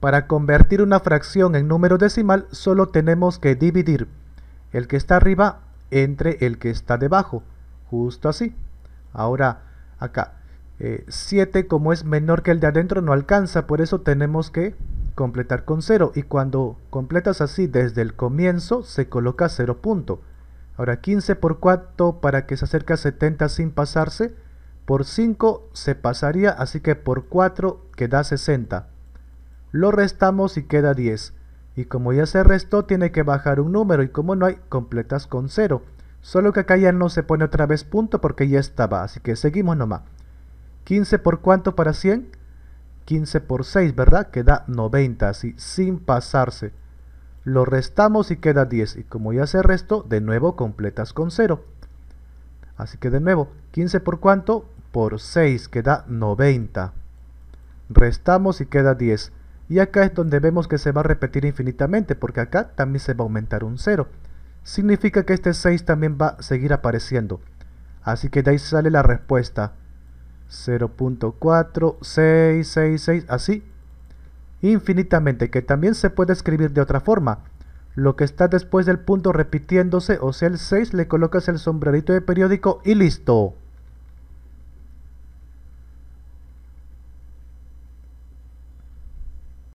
Para convertir una fracción en número decimal solo tenemos que dividir el que está arriba entre el que está debajo, justo así. Ahora, acá, 7 eh, como es menor que el de adentro no alcanza, por eso tenemos que completar con 0. Y cuando completas así desde el comienzo se coloca 0 punto. Ahora 15 por 4 para que se acerque a 70 sin pasarse, por 5 se pasaría, así que por 4 queda 60 lo restamos y queda 10. Y como ya se restó, tiene que bajar un número y como no hay, completas con 0. Solo que acá ya no se pone otra vez punto porque ya estaba, así que seguimos nomás. 15 por cuánto para 100? 15 por 6, ¿verdad? Queda 90, así, sin pasarse. Lo restamos y queda 10. Y como ya se restó, de nuevo completas con 0. Así que de nuevo, 15 por cuánto? Por 6, queda 90. Restamos y queda 10. Y acá es donde vemos que se va a repetir infinitamente, porque acá también se va a aumentar un 0. Significa que este 6 también va a seguir apareciendo. Así que de ahí sale la respuesta. 0.4666, así. Infinitamente, que también se puede escribir de otra forma. Lo que está después del punto repitiéndose, o sea el 6, le colocas el sombrerito de periódico y listo.